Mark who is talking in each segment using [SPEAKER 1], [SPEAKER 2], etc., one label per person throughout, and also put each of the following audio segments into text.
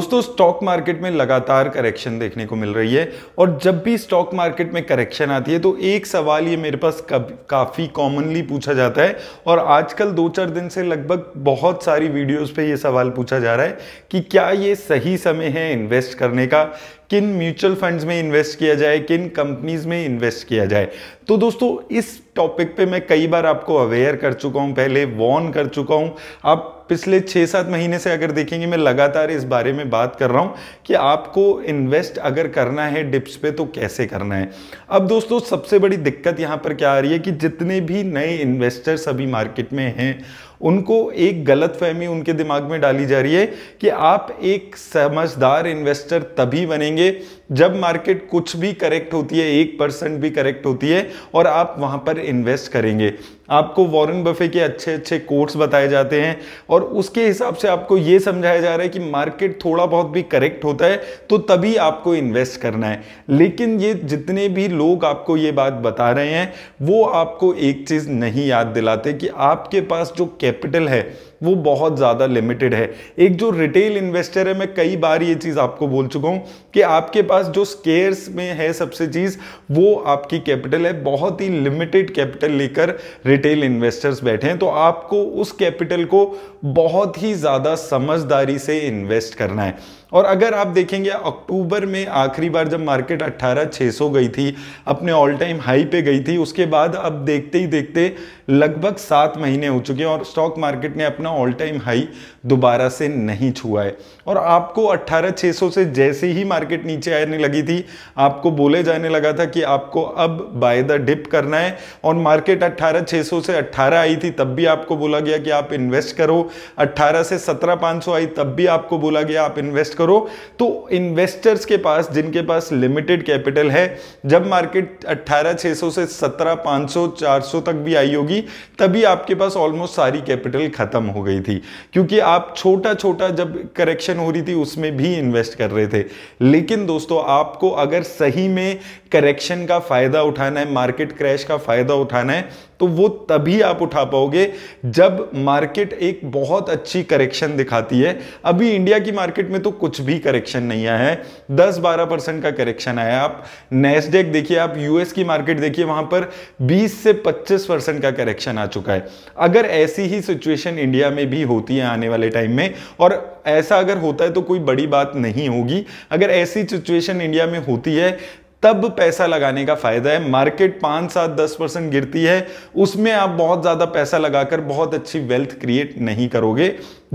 [SPEAKER 1] दोस्तों stock market में लगातार करेक्शन देखने को मिल रही है और जब भी स्टॉक मार्केट में करेक्शन आती है तो एक सवाल ये मेरे पास काफ़ी कॉमनली पूछा जाता है और आजकल दो चार दिन से लगभग बहुत सारी वीडियोस पे ये सवाल पूछा जा रहा है कि क्या ये सही समय है इन्वेस्ट करने का किन म्यूचुअल फंड्स में इन्वेस्ट किया जाए किन कंपनीज में इन्वेस्ट किया जाए तो दोस्तों इस टॉपिक पे मैं कई बार आपको अवेयर कर चुका हूं पहले वॉर्न कर चुका हूं आप पिछले छः सात महीने से अगर देखेंगे मैं लगातार इस बारे में बात कर रहा हूँ कि आपको इन्वेस्ट अगर करना है डिप्स पे तो कैसे करना है अब दोस्तों सबसे बड़ी दिक्कत यहाँ पर क्या आ रही है कि जितने भी नए इन्वेस्टर्स अभी मार्केट में हैं उनको एक गलत फहमी उनके दिमाग में डाली जा रही है कि आप एक समझदार इन्वेस्टर तभी बनेंगे जब मार्केट कुछ भी करेक्ट होती है एक परसेंट भी करेक्ट होती है और आप वहां पर इन्वेस्ट करेंगे आपको वॉरेन बफे के अच्छे अच्छे कोर्ट्स बताए जाते हैं और उसके हिसाब से आपको ये समझाया जा रहा है कि मार्केट थोड़ा बहुत भी करेक्ट होता है तो तभी आपको इन्वेस्ट करना है लेकिन ये जितने भी लोग आपको ये बात बता रहे हैं वो आपको एक चीज़ नहीं याद दिलाते कि आपके पास जो कैप कैपिटल है वो बहुत ज़्यादा लिमिटेड है एक जो रिटेल इन्वेस्टर है मैं कई बार ये चीज़ आपको बोल चुका हूँ कि आपके पास जो स्केयर्स में है सबसे चीज़ वो आपकी कैपिटल है बहुत ही लिमिटेड कैपिटल लेकर रिटेल इन्वेस्टर्स बैठे हैं तो आपको उस कैपिटल को बहुत ही ज़्यादा समझदारी से इन्वेस्ट करना है और अगर आप देखेंगे अक्टूबर में आखिरी बार जब मार्केट 18,600 गई थी अपने ऑल टाइम हाई पे गई थी उसके बाद अब देखते ही देखते लगभग सात महीने हो चुके हैं और स्टॉक मार्केट ने अपना अपना ऑल टाइम हाई दोबारा से नहीं छुआ है और आपको 18600 से जैसे ही मार्केट नीचे आने लगी थी आपको बोले जाने लगा था कि आपको अब बाय द डिप करना है और मार्केट 18600 से 18 आई थी तब भी आपको बोला गया कि आप इन्वेस्ट करो 18 से 17500 आई तब भी आपको बोला गया आप इन्वेस्ट करो तो इन्वेस्टर्स के पास जिनके पास लिमिटेड कैपिटल है जब मार्केट अट्ठारह से सत्रह पाँच सौ तक भी आई होगी तभी आपके पास ऑलमोस्ट सारी कैपिटल खत्म हो गई थी क्योंकि आप छोटा छोटा जब करेक्शन हो रही थी उसमें भी इन्वेस्ट कर रहे थे लेकिन दोस्तों आपको अगर सही में करेक्शन का फायदा उठाना है मार्केट क्रैश का फायदा उठाना है तो वो तभी आप उठा पाओगे जब मार्केट एक बहुत अच्छी करेक्शन दिखाती है अभी इंडिया की मार्केट में तो कुछ भी करेक्शन नहीं आया है 10-12 परसेंट का करेक्शन आया आप नेस्डेक देखिए आप यूएस की मार्केट देखिए वहां पर 20 से 25 परसेंट का करेक्शन आ चुका है अगर ऐसी ही सिचुएशन इंडिया इंडिया में भी होती है आने वाले टाइम में और ऐसा अगर होता है तो कोई बड़ी बात नहीं होगी अगर ऐसी सिचुएशन इंडिया में होती है तब पैसा लगाने का फायदा है मार्केट पांच सात दस परसेंट गिरती है उसमें आप बहुत ज़्यादा पैसा लगाकर बहुत अच्छी वेल्थ क्रिएट नहीं करोगे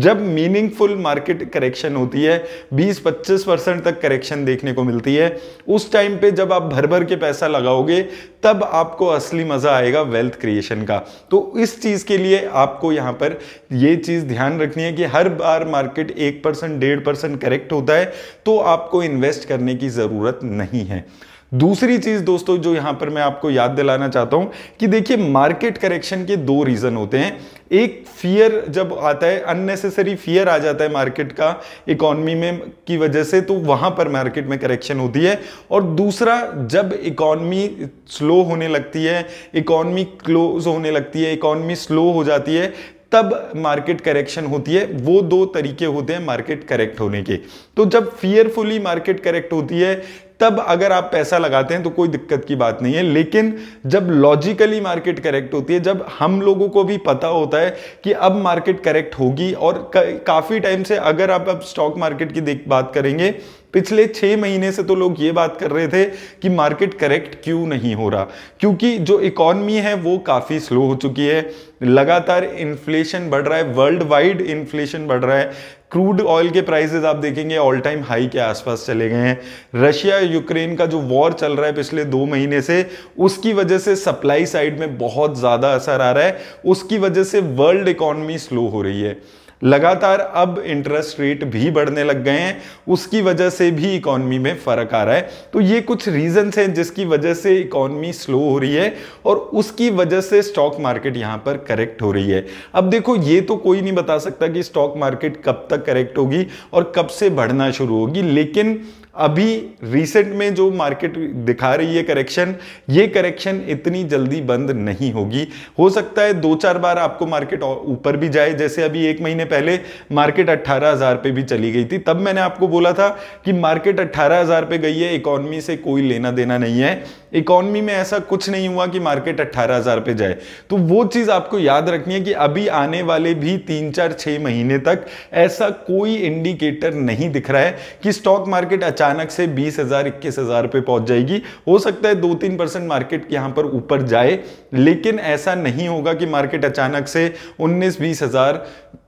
[SPEAKER 1] जब मीनिंगफुल मार्केट करेक्शन होती है 20-25 परसेंट तक करेक्शन देखने को मिलती है उस टाइम पे जब आप भर भर के पैसा लगाओगे तब आपको असली मजा आएगा वेल्थ क्रिएशन का तो इस चीज के लिए आपको यहां पर यह चीज ध्यान रखनी है कि हर बार मार्केट एक परसेंट डेढ़ परसेंट करेक्ट होता है तो आपको इन्वेस्ट करने की जरूरत नहीं है दूसरी चीज दोस्तों जो यहां पर मैं आपको याद दिलाना चाहता हूं कि देखिए मार्केट करेक्शन के दो रीजन होते हैं एक फियर जब आता है अननेसेसरी फियर आ जाता है मार्केट का इकोनॉमी में की वजह से तो वहां पर मार्केट में करेक्शन होती है और दूसरा जब इकोनॉमी स्लो होने लगती है इकोनॉमी क्लोज होने लगती है इकोनॉमी स्लो हो जाती है तब मार्केट करेक्शन होती है वो दो तरीके होते हैं मार्केट करेक्ट होने के तो जब फियरफुली मार्केट करेक्ट होती है तब अगर आप पैसा लगाते हैं तो कोई दिक्कत की बात नहीं है लेकिन जब लॉजिकली मार्केट करेक्ट होती है जब हम लोगों को भी पता होता है कि अब मार्केट करेक्ट होगी और काफ़ी टाइम से अगर आप अब स्टॉक मार्केट की बात करेंगे पिछले छः महीने से तो लोग ये बात कर रहे थे कि मार्केट करेक्ट क्यों नहीं हो रहा क्योंकि जो इकॉनमी है वो काफ़ी स्लो हो चुकी है लगातार इन्फ्लेशन बढ़ रहा है वर्ल्ड वाइड इन्फ्लेशन बढ़ रहा है क्रूड ऑयल के प्राइसेस आप देखेंगे ऑल टाइम हाई के आसपास चले गए हैं रशिया यूक्रेन का जो वॉर चल रहा है पिछले दो महीने से उसकी वजह से सप्लाई साइड में बहुत ज़्यादा असर आ रहा है उसकी वजह से वर्ल्ड इकोनॉमी स्लो हो रही है लगातार अब इंटरेस्ट रेट भी बढ़ने लग गए हैं उसकी वजह से भी इकोनॉमी में फ़र्क आ रहा है तो ये कुछ रीजंस हैं जिसकी वजह से इकोनॉमी स्लो हो रही है और उसकी वजह से स्टॉक मार्केट यहाँ पर करेक्ट हो रही है अब देखो ये तो कोई नहीं बता सकता कि स्टॉक मार्केट कब तक करेक्ट होगी और कब से बढ़ना शुरू होगी लेकिन अभी रिसेंट में जो मार्केट दिखा रही है करेक्शन ये करेक्शन इतनी जल्दी बंद नहीं होगी हो सकता है दो चार बार आपको मार्केट ऊपर भी जाए जैसे अभी एक महीने पहले मार्केट 18,000 पे भी चली गई थी तब मैंने आपको बोला था कि मार्केट 18,000 पे गई है इकोनॉमी से कोई लेना देना नहीं है इकोनॉमी में ऐसा कुछ नहीं हुआ कि मार्केट 18,000 हज़ार पे जाए तो वो चीज़ आपको याद रखनी है कि अभी आने वाले भी तीन चार छह महीने तक ऐसा कोई इंडिकेटर नहीं दिख रहा है कि स्टॉक मार्केट अचानक से बीस हज़ार इक्कीस हज़ार पे पहुंच जाएगी हो सकता है दो तीन परसेंट मार्केट यहां पर ऊपर जाए लेकिन ऐसा नहीं होगा कि मार्केट अचानक से उन्नीस बीस हज़ार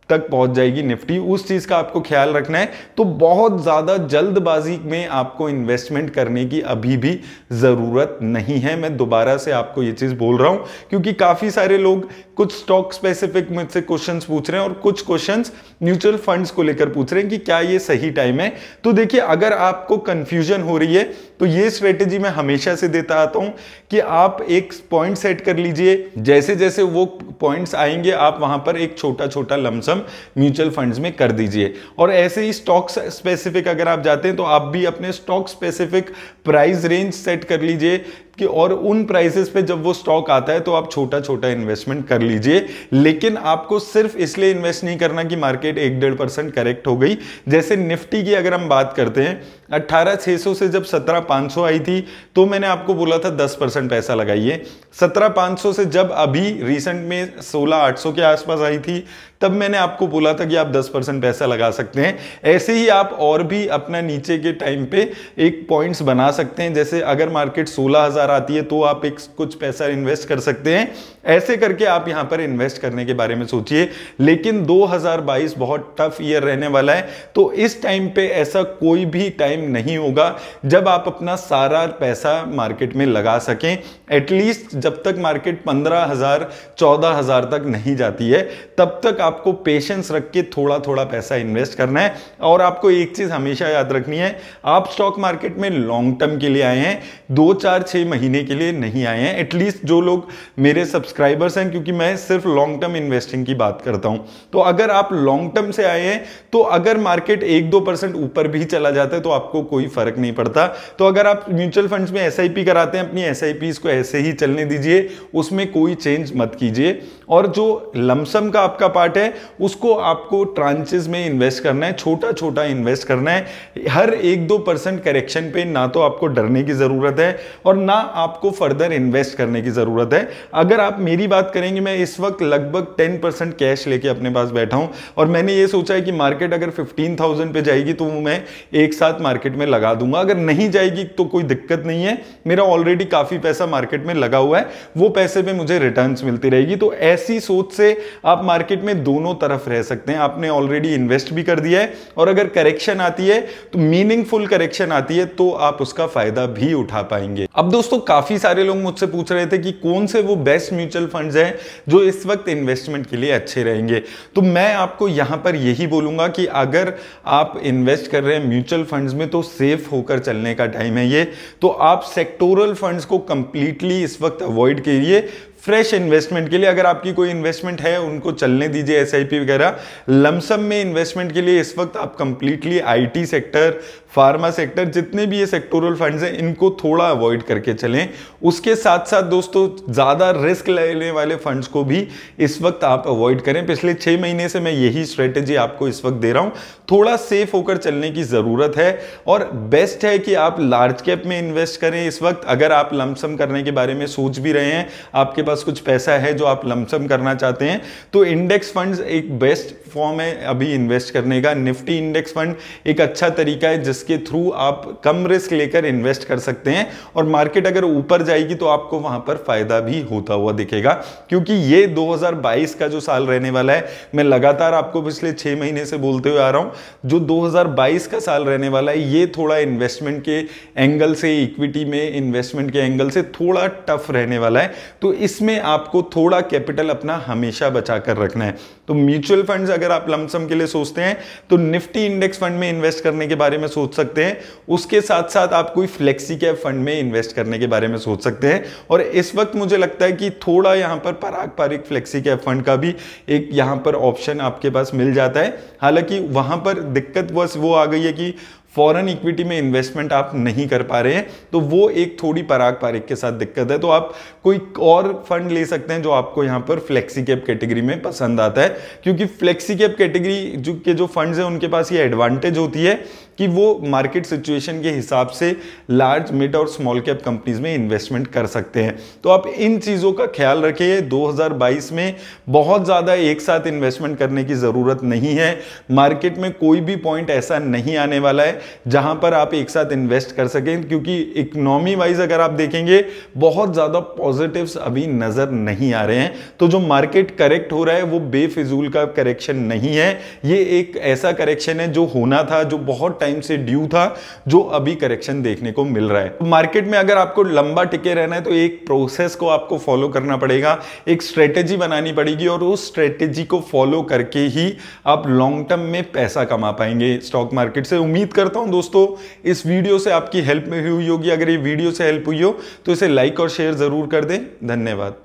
[SPEAKER 1] तक पहुंच जाएगी निफ्टी उस चीज का आपको ख्याल रखना है तो बहुत ज्यादा जल्दबाजी में आपको इन्वेस्टमेंट करने की अभी भी जरूरत नहीं है मैं दोबारा से आपको ये चीज बोल रहा हूं क्योंकि काफी सारे लोग कुछ स्टॉक स्पेसिफिक मुझसे क्वेश्चन पूछ रहे हैं और कुछ क्वेश्चन म्यूचुअल फंड्स को लेकर पूछ रहे हैं कि क्या ये सही टाइम है तो देखिए अगर आपको कंफ्यूजन हो रही है तो ये स्ट्रेटेजी मैं हमेशा से देता आता हूं कि आप एक पॉइंट सेट कर लीजिए जैसे जैसे वो पॉइंट्स आएंगे आप वहां पर एक छोटा छोटा लमसम म्यूचुअल फंड्स में कर दीजिए और ऐसे ही स्टॉक्स स्पेसिफिक अगर आप जाते हैं तो आप भी अपने stock specific price range set कर लीजिए कि और उन प्राइसेस पे जब वो स्टॉक आता है तो आप छोटा छोटा इन्वेस्टमेंट कर लीजिए लेकिन आपको सिर्फ इसलिए इन्वेस्ट नहीं करना कि मार्केट एक डेढ़ परसेंट करेक्ट हो गई जैसे निफ्टी की अगर हम बात करते हैं अट्ठारह छः सौ से जब सत्रह पाँच सौ आई थी तो मैंने आपको बोला था दस परसेंट पैसा लगाइए सत्रह पाँच सौ से जब अभी रिसेंट में सोलह आठ सौ के आसपास आई थी तब मैंने आपको बोला था कि आप 10 परसेंट पैसा लगा सकते हैं ऐसे ही आप और भी अपना नीचे के टाइम पे एक पॉइंट्स बना सकते हैं जैसे अगर मार्केट सोलह आती है तो आप एक कुछ पैसा इन्वेस्ट कर सकते हैं ऐसे करके आप यहां पर इन्वेस्ट करने के बारे में सोचिए लेकिन 2022 बहुत टफ ईयर रहने वाला है तो इस टाइम पे ऐसा कोई भी टाइम नहीं होगा जब आप अपना सारा पैसा मार्केट में लगा सकें एटलीस्ट जब तक मार्केट पंद्रह हजार चौदह हजार तक नहीं जाती है तब तक आपको पेशेंस रख के थोड़ा थोड़ा पैसा इन्वेस्ट करना है और आपको एक चीज हमेशा याद रखनी है आप स्टॉक मार्केट में लॉन्ग टर्म के लिए आए हैं दो चार छह महीने के लिए नहीं आए हैं एटलीस्ट जो लोग मेरे सबसे सब्सक्राइबर्स हैं क्योंकि मैं सिर्फ लॉन्ग टर्म इन्वेस्टिंग की बात करता हूं तो अगर आप लॉन्ग टर्म से आए हैं तो अगर मार्केट एक दो परसेंट ऊपर भी चला जाता है तो आपको कोई फर्क नहीं पड़ता तो अगर आप म्यूचुअल फंड्स में एस कराते हैं अपनी एस को ऐसे ही चलने दीजिए उसमें कोई चेंज मत कीजिए और जो लमसम का आपका पार्ट है उसको आपको ट्रांचेस में इन्वेस्ट करना है छोटा छोटा इन्वेस्ट करना है हर एक दो परसेंट करेक्शन पे ना तो आपको डरने की जरूरत है और ना आपको फर्दर इन्वेस्ट करने की जरूरत है अगर आप मेरी बात करेंगे मैं इस वक्त लगभग 10 परसेंट कैश लेके अपने पास बैठा हूं और मैंने ये सोचा है कि मार्केट अगर 15,000 पे जाएगी तो मैं एक साथ मार्केट में लगा दूंगा अगर नहीं जाएगी तो कोई दिक्कत नहीं है मेरा ऑलरेडी काफ़ी पैसा मार्केट में लगा हुआ है वो पैसे पर मुझे रिटर्न मिलती रहेगी तो ऐसी सोच से आप मार्केट में दोनों तरफ रह सकते हैं आपने ऑलरेडी इन्वेस्ट भी कर दिया है और अगर करेक्शन आती है तो मीनिंगफुल करेक्शन आती है तो आप उसका फायदा भी उठा पाएंगे अब दोस्तों काफ़ी सारे लोग मुझसे पूछ रहे थे कि कौन से वो बेस्ट म्यूचुअल म्यूचुअल फंड्स हैं जो इस वक्त इन्वेस्टमेंट के लिए अच्छे रहेंगे तो मैं आपको यहाँ पर यही बोलूँगा कि अगर आप इन्वेस्ट कर रहे हैं म्यूचुअल फंड्स में तो सेफ होकर चलने का टाइम है ये तो आप सेक्टोरल फंड्स को कंप्लीटली इस वक्त अवॉइड करिए फ्रेश इन्वेस्टमेंट के लिए अगर आपकी कोई इन्वेस्टमेंट है उनको चलने दीजिए एस वगैरह लमसम में इन्वेस्टमेंट के लिए इस वक्त आप completely IT sector pharma sector जितने भी ये सेक्टोरल फंड्स हैं इनको थोड़ा अवॉइड करके चलें उसके साथ साथ दोस्तों ज़्यादा रिस्क लेने वाले फंड्स को भी इस वक्त आप अवॉइड करें पिछले छः महीने से मैं यही स्ट्रेटेजी आपको इस वक्त दे रहा हूँ थोड़ा सेफ होकर चलने की ज़रूरत है और बेस्ट है कि आप लार्ज कैप में इन्वेस्ट करें इस वक्त अगर आप लमसम करने के बारे में सोच भी रहे हैं आपके पास पास कुछ पैसा है जो आप लमसम करना चाहते हैं तो इंडेक्स फंड्स एक बेस्ट फॉर्म है अभी इन्वेस्ट करने का निफ्टी इंडेक्स फंड एक अच्छा तरीका है जिसके थ्रू आप कम रिस्क लेकर इन्वेस्ट कर सकते हैं और मार्केट अगर ऊपर जाएगी तो आपको वहां पर फायदा भी होता हुआ दिखेगा क्योंकि ये 2022 का जो साल रहने वाला है मैं लगातार आपको पिछले छह महीने से बोलते हुए आ रहा हूं जो 2022 का साल रहने वाला है ये थोड़ा इन्वेस्टमेंट के एंगल से इक्विटी में इन्वेस्टमेंट के एंगल से थोड़ा टफ रहने वाला है तो इसमें इसमें आपको थोड़ा कैपिटल अपना हमेशा बचा कर रखना है तो म्यूचुअल फंड्स अगर आप लमसम के लिए सोचते हैं तो निफ्टी इंडेक्स फंड में इन्वेस्ट करने के बारे में सोच सकते हैं उसके साथ साथ आप कोई फ्लेक्सी कैप फंड में इन्वेस्ट करने के बारे में सोच सकते हैं और इस वक्त मुझे लगता है कि थोड़ा यहाँ पर Parag Parikh flexi cap fund का भी एक यहाँ पर ऑप्शन आपके पास मिल जाता है हालांकि वहाँ पर दिक्कत बस वो आ गई है कि फॉरेन इक्विटी में इन्वेस्टमेंट आप नहीं कर पा रहे हैं तो वो एक थोड़ी पराग पारिक के साथ दिक्कत है तो आप कोई और फंड ले सकते हैं जो आपको यहाँ पर फ्लेक्सी कैप कैटेगरी में पसंद आता है क्योंकि फ्लेक्सी कैप कैटेगरी जो के जो फंड्स हैं उनके पास ये एडवांटेज होती है कि वो मार्केट सिचुएशन के हिसाब से लार्ज मिड और स्मॉल कैप कंपनीज में इन्वेस्टमेंट कर सकते हैं तो आप इन चीज़ों का ख्याल रखिए 2022 में बहुत ज़्यादा एक साथ इन्वेस्टमेंट करने की ज़रूरत नहीं है मार्केट में कोई भी पॉइंट ऐसा नहीं आने वाला है जहां पर आप एक साथ इन्वेस्ट कर सकें क्योंकि इकोनॉमी वाइज अगर आप देखेंगे बहुत ज़्यादा पॉजिटिव्स अभी नज़र नहीं आ रहे हैं तो जो मार्केट करेक्ट हो रहा है वो बेफिजूल का करेक्शन नहीं है ये एक ऐसा करेक्शन है जो होना था जो बहुत टाइम से ड्यू था जो अभी करेक्शन देखने को मिल रहा है तो मार्केट में अगर आपको लंबा टिके रहना है तो एक प्रोसेस को आपको फॉलो करना पड़ेगा एक स्ट्रेटेजी बनानी पड़ेगी और उस स्ट्रेटेजी को फॉलो करके ही आप लॉन्ग टर्म में पैसा कमा पाएंगे स्टॉक मार्केट से उम्मीद करता करता दोस्तों इस वीडियो से आपकी हेल्प में हुई होगी अगर ये वीडियो से हेल्प हुई हो तो इसे लाइक और शेयर ज़रूर कर दें धन्यवाद